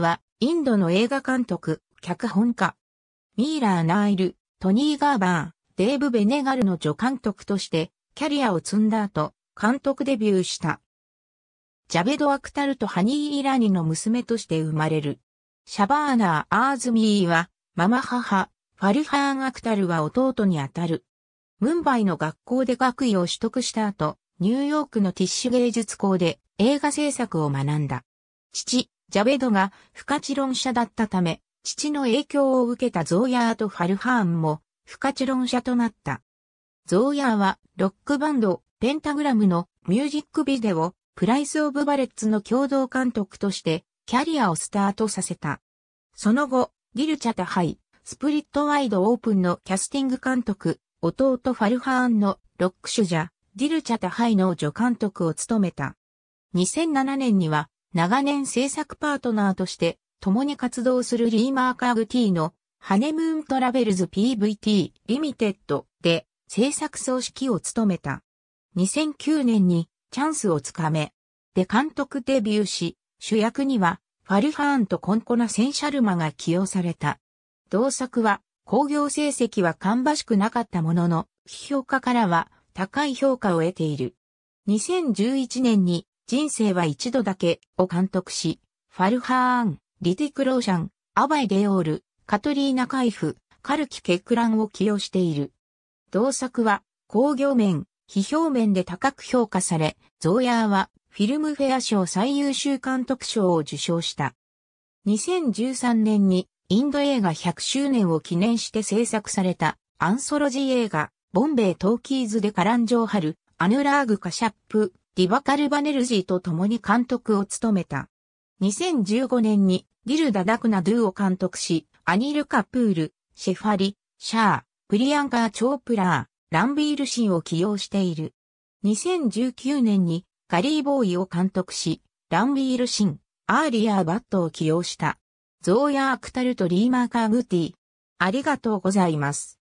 は、インドの映画監督、脚本家。ミーラー・ナイル、トニー・ガーバー、デーブ・ベネガルの助監督として、キャリアを積んだ後、監督デビューした。ジャベド・アクタルとハニー・イラニの娘として生まれる。シャバーナー・アーズミーは、ママ母、ファルハーン・アクタルは弟にあたる。ムンバイの学校で学位を取得した後、ニューヨークのティッシュ芸術校で映画制作を学んだ。父、ジャベドが不可知論者だったため、父の影響を受けたゾーヤーとファルハーンも不可知論者となった。ゾーヤーはロックバンドペンタグラムのミュージックビデオプライス・オブ・バレッツの共同監督としてキャリアをスタートさせた。その後、ギルチャタハイ、スプリットワイドオープンのキャスティング監督、弟ファルハーンのロック主者、ディルチャタハイの助監督を務めた。2007年には長年制作パートナーとして共に活動するリーマーカーグ T のハネムーントラベルズ PVT リミテッドで制作総指揮を務めた。2009年にチャンスをつかめ、で監督デビューし、主役にはファルハーンとコンコナ・センシャルマが起用された。同作は興行成績は芳しくなかったものの、批評家からは高い評価を得ている。2011年に人生は一度だけを監督し、ファルハーン、リティクローシャン、アバイ・デオール、カトリーナ・カイフ、カルキ・ケクランを起用している。同作は、工業面、批評面で高く評価され、ゾーヤーはフィルムフェア賞最優秀監督賞を受賞した。2013年にインド映画100周年を記念して制作されたアンソロジー映画、ボンベイ・トーキーズデ・カランジョーハル、アヌラーグ・カシャップ、ディバカルバネルジーと共に監督を務めた。2015年にディルダ・ダクナ・ドゥを監督し、アニル・カプール、シェファリ、シャー、プリアンカー・チョープラー、ランビール・シンを起用している。2019年にガリー・ボーイを監督し、ランビール・シン、アーリアー・バットを起用した。ゾーヤアクタルト・リーマーカー・グティ。ありがとうございます。